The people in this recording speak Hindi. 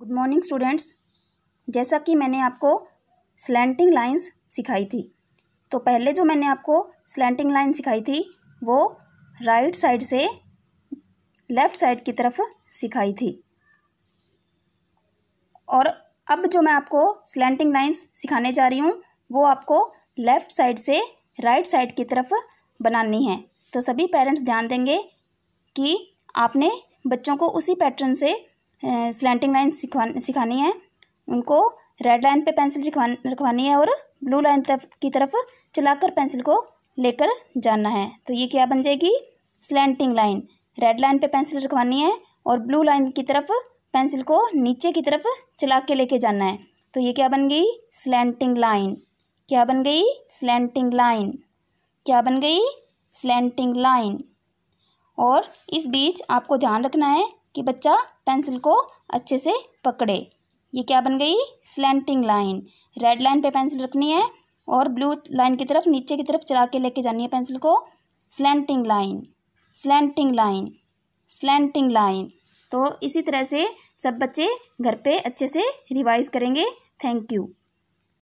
गुड मॉर्निंग स्टूडेंट्स जैसा कि मैंने आपको स्लैंटिंग लाइंस सिखाई थी तो पहले जो मैंने आपको स्लैंटिंग लाइन सिखाई थी वो राइट साइड से लेफ़्ट साइड की तरफ सिखाई थी और अब जो मैं आपको स्लैंटिंग लाइंस सिखाने जा रही हूँ वो आपको लेफ़्ट साइड से राइट साइड की तरफ बनानी है तो सभी पेरेंट्स ध्यान देंगे कि आपने बच्चों को उसी पैटर्न से स्लैंटिंग लाइन सिखा सिखानी है उनको रेड लाइन पे पेंसिल रखवानी है और ब्लू लाइन तरफ की तरफ चलाकर पेंसिल को लेकर जाना है तो ये क्या बन जाएगी स्लैंटिंग लाइन रेड लाइन पे पेंसिल रखवानी है और ब्लू लाइन की तरफ पेंसिल को नीचे की तरफ चला के लेके जाना है तो ये क्या बन गई स्लैंटिंग लाइन क्या बन गई स्लैंटिंग लाइन क्या बन गई स्लैंटिंग लाइन और इस बीच आपको ध्यान रखना है कि बच्चा पेंसिल को अच्छे से पकड़े ये क्या बन गई स्लैंटिंग लाइन रेड लाइन पे पेंसिल रखनी है और ब्लू लाइन की तरफ नीचे की तरफ चला के लेके जानी है पेंसिल को slanting line slanting line slanting line तो इसी तरह से सब बच्चे घर पे अच्छे से रिवाइज करेंगे थैंक यू